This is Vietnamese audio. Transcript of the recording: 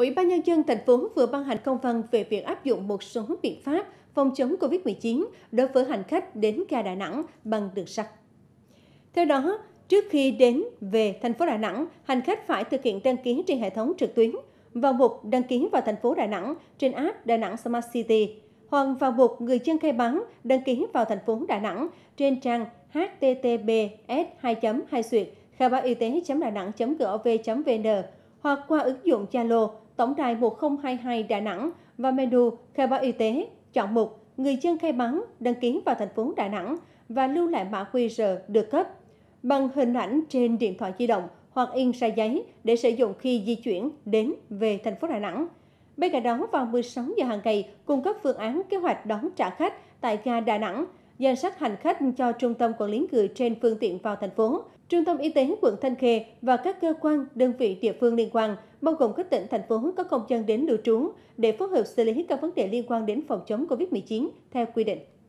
Ủy ban Nhân dân thành phố vừa ban hành công văn về việc áp dụng một số biện pháp phòng chống COVID-19 đối với hành khách đến ga Đà Nẵng bằng đường sắt. Theo đó, trước khi đến về thành phố Đà Nẵng, hành khách phải thực hiện đăng ký trên hệ thống trực tuyến vào mục đăng ký vào thành phố Đà Nẵng trên app Đà Nẵng Smart City hoặc vào mục người dân khai báo đăng ký vào thành phố Đà Nẵng trên trang https 2 2 khai báo y tế đà nẵng gov vn hoặc qua ứng dụng Zalo tổng đài 1022 Đà Nẵng và menu khai báo y tế, chọn mục người dân khai báo, đăng ký vào thành phố Đà Nẵng và lưu lại mã QR được cấp bằng hình ảnh trên điện thoại di động hoặc in ra giấy để sử dụng khi di chuyển đến về thành phố Đà Nẵng. Bên cạnh đó, vào 16 giờ hàng ngày, cung cấp phương án kế hoạch đón trả khách tại ga Đà Nẵng – danh sách hành khách cho trung tâm quản lý người trên phương tiện vào thành phố, trung tâm y tế quận Thanh Khê và các cơ quan, đơn vị địa phương liên quan, bao gồm các tỉnh, thành phố có công dân đến lưu trú để phối hợp xử lý các vấn đề liên quan đến phòng chống COVID-19 theo quy định.